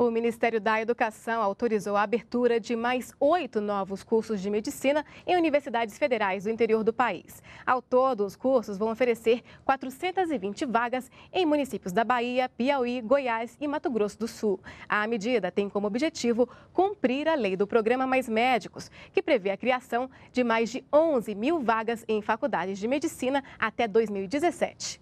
O Ministério da Educação autorizou a abertura de mais oito novos cursos de medicina em universidades federais do interior do país. Ao todo, os cursos vão oferecer 420 vagas em municípios da Bahia, Piauí, Goiás e Mato Grosso do Sul. A medida tem como objetivo cumprir a lei do Programa Mais Médicos, que prevê a criação de mais de 11 mil vagas em faculdades de medicina até 2017.